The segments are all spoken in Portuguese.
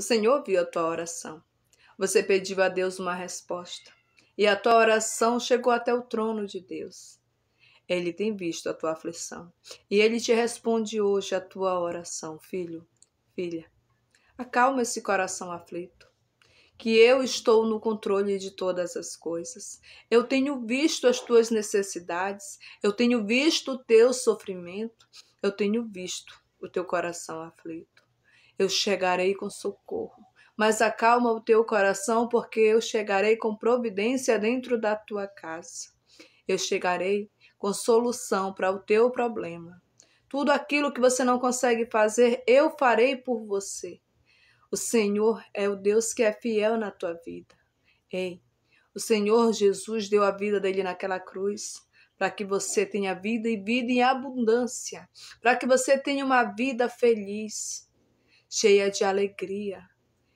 O Senhor viu a tua oração. Você pediu a Deus uma resposta. E a tua oração chegou até o trono de Deus. Ele tem visto a tua aflição. E ele te responde hoje a tua oração, filho, filha. Acalma esse coração aflito que eu estou no controle de todas as coisas. Eu tenho visto as tuas necessidades, eu tenho visto o teu sofrimento, eu tenho visto o teu coração aflito eu chegarei com socorro. Mas acalma o teu coração, porque eu chegarei com providência dentro da tua casa. Eu chegarei com solução para o teu problema. Tudo aquilo que você não consegue fazer, eu farei por você. O Senhor é o Deus que é fiel na tua vida. Ei, o Senhor Jesus deu a vida dele naquela cruz para que você tenha vida e vida em abundância, para que você tenha uma vida feliz cheia de alegria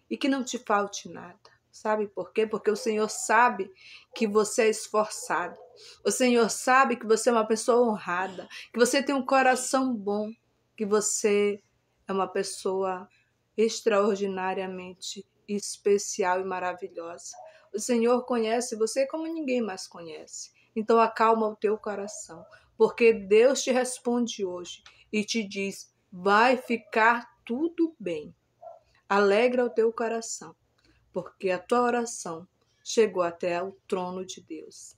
e que não te falte nada. Sabe por quê? Porque o Senhor sabe que você é esforçado. O Senhor sabe que você é uma pessoa honrada, que você tem um coração bom, que você é uma pessoa extraordinariamente especial e maravilhosa. O Senhor conhece você como ninguém mais conhece. Então acalma o teu coração, porque Deus te responde hoje e te diz: vai ficar tudo bem. Alegra o teu coração, porque a tua oração chegou até o trono de Deus.